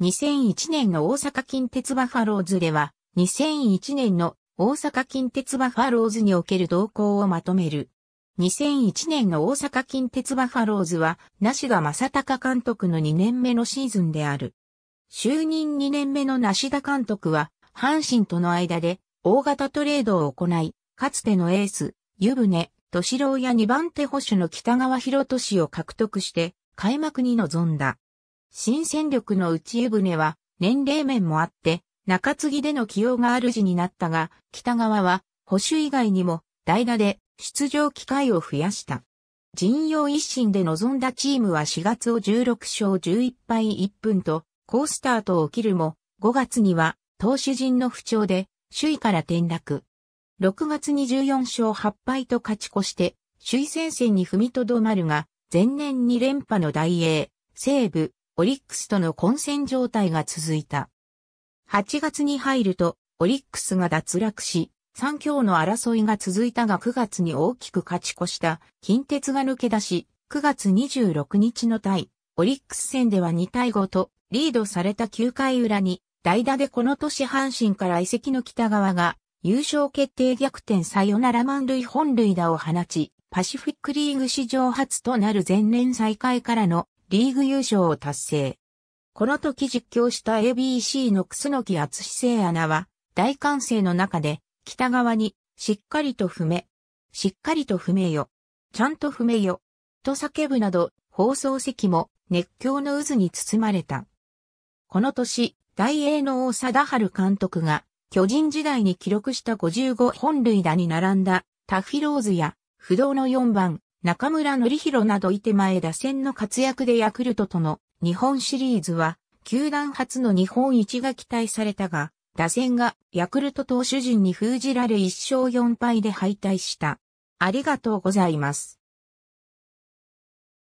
2001年の大阪近鉄バファローズでは、2001年の大阪近鉄バファローズにおける動向をまとめる。2001年の大阪近鉄バファローズは、梨田正隆監督の2年目のシーズンである。就任2年目の梨田監督は、阪神との間で大型トレードを行い、かつてのエース、湯船、敏郎や2番手保守の北川博俊を獲得して、開幕に臨んだ。新戦力の内湯船は年齢面もあって、中継ぎでの起用が主になったが、北側は保守以外にも代打で出場機会を増やした。陣容一新で臨んだチームは4月を16勝11敗1分と、好スタートを切るも、5月には投手陣の不調で首位から転落。6月に14勝8敗と勝ち越して、首位戦線に踏みとどまるが、前年に連覇の大英、西武、オリックスとの混戦状態が続いた。8月に入ると、オリックスが脱落し、三強の争いが続いたが9月に大きく勝ち越した近鉄が抜け出し、9月26日の対、オリックス戦では2対5とリードされた9回裏に、代打でこの年阪神から移籍の北側が優勝決定逆転サヨナラ満塁本塁打を放ち、パシフィックリーグ史上初となる前年再開からのリーグ優勝を達成。この時実況した ABC の楠木厚聖アナは、大歓声の中で、北側に、しっかりと踏め。しっかりと踏めよ。ちゃんと踏めよ。と叫ぶなど、放送席も熱狂の渦に包まれた。この年、大英の大貞治監督が、巨人時代に記録した55本塁打に並んだ、タフィローズや、不動の4番、中村則弘などいて前打線の活躍でヤクルトとの日本シリーズは、球団初の日本一が期待されたが、打線がヤクルト投手陣に封じられ1勝4敗で敗退した。ありがとうございます。